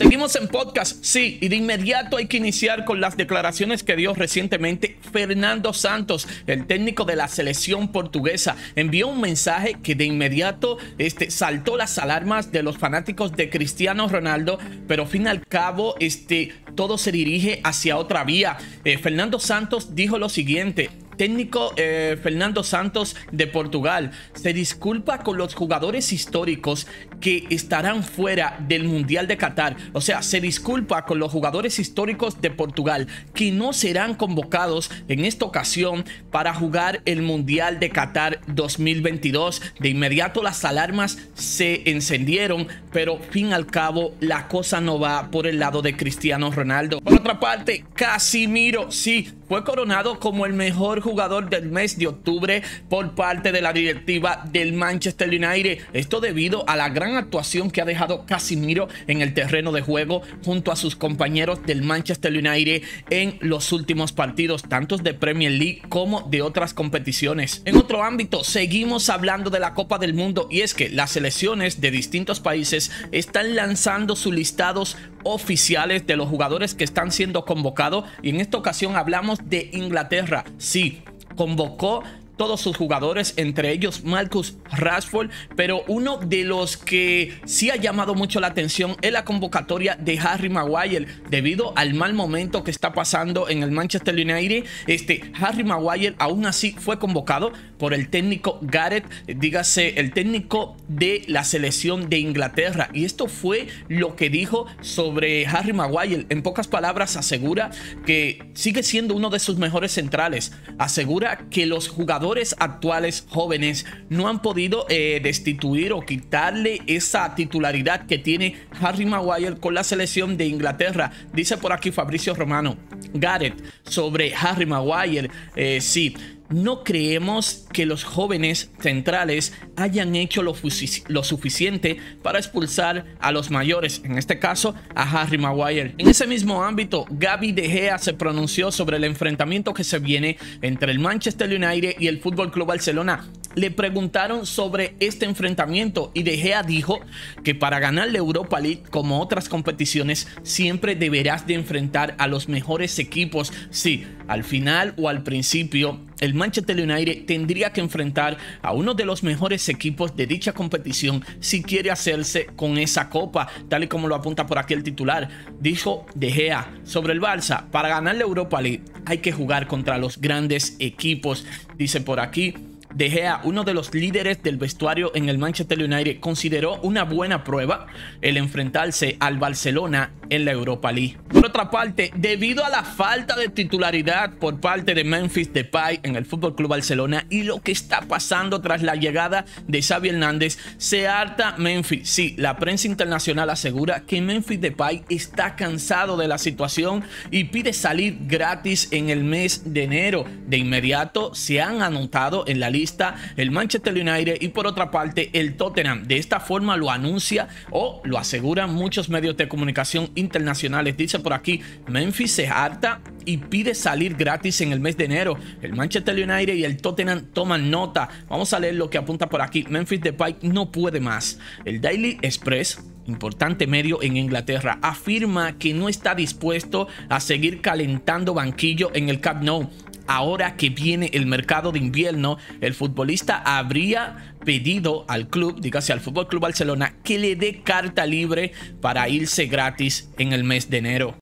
Seguimos en podcast, sí, y de inmediato hay que iniciar con las declaraciones que dio recientemente Fernando Santos, el técnico de la selección portuguesa. Envió un mensaje que de inmediato este, saltó las alarmas de los fanáticos de Cristiano Ronaldo, pero fin al cabo este, todo se dirige hacia otra vía. Eh, Fernando Santos dijo lo siguiente, técnico eh, Fernando Santos de Portugal se disculpa con los jugadores históricos que estarán fuera del Mundial de Qatar. O sea, se disculpa con los jugadores históricos de Portugal que no serán convocados en esta ocasión para jugar el Mundial de Qatar 2022. De inmediato las alarmas se encendieron, pero fin al cabo la cosa no va por el lado de Cristiano Ronaldo. Por otra parte, Casimiro, sí, fue coronado como el mejor jugador del mes de octubre por parte de la directiva del Manchester United. Esto debido a la gran actuación que ha dejado Casimiro en el terreno de juego junto a sus compañeros del Manchester United en los últimos partidos, tanto de Premier League como de otras competiciones. En otro ámbito, seguimos hablando de la Copa del Mundo y es que las selecciones de distintos países están lanzando sus listados oficiales de los jugadores que están siendo convocados. Y en esta ocasión hablamos de Inglaterra. Sí, convocó todos sus jugadores, entre ellos Marcus Rashford, pero uno de los que sí ha llamado mucho la atención es la convocatoria de Harry Maguire debido al mal momento que está pasando en el Manchester United. Este Harry Maguire aún así fue convocado por el técnico Gareth, dígase el técnico de la selección de Inglaterra. Y esto fue lo que dijo sobre Harry Maguire. En pocas palabras, asegura que sigue siendo uno de sus mejores centrales. Asegura que los jugadores actuales jóvenes no han podido eh, destituir o quitarle esa titularidad que tiene Harry Maguire con la selección de Inglaterra. Dice por aquí Fabricio Romano. Gareth sobre Harry Maguire. Eh, no creemos que los jóvenes centrales hayan hecho lo, suficiente para expulsar a los mayores, en este caso a Harry Maguire. En ese mismo ámbito, Gaby De Gea se pronunció sobre el enfrentamiento que se viene entre el Manchester United y el Fútbol Club Barcelona le preguntaron sobre este enfrentamiento y De Gea dijo que para ganar la Europa League como otras competiciones siempre deberás de enfrentar a los mejores equipos. Sí, al final o al principio el Manchester United tendría que enfrentar a uno de los mejores equipos de dicha competición si quiere hacerse con esa copa, tal y como lo apunta por aquí el titular. Dijo De Gea sobre el Barça, para ganar la Europa League hay que jugar contra los grandes equipos, dice por aquí de uno de los líderes del vestuario en el Manchester United, consideró una buena prueba el enfrentarse al Barcelona en la Europa League. Por otra parte, debido a la falta de titularidad por parte de Memphis Depay en el Fútbol Club Barcelona y lo que está pasando tras la llegada de Xavi Hernández, se harta Memphis. Sí, la prensa internacional asegura que Memphis Depay está cansado de la situación y pide salir gratis en el mes de enero. De inmediato se han anotado en la lista el Manchester United y por otra parte el Tottenham. De esta forma lo anuncia o lo aseguran muchos medios de comunicación internacionales. Dice por aquí, Memphis se harta y pide salir gratis en el mes de enero. El Manchester United y el Tottenham toman nota. Vamos a leer lo que apunta por aquí. Memphis Depay no puede más. El Daily Express importante medio en Inglaterra, afirma que no está dispuesto a seguir calentando banquillo en el Camp Nou ahora que viene el mercado de invierno, el futbolista habría pedido al club, dígase al Fútbol Club Barcelona, que le dé carta libre para irse gratis en el mes de enero.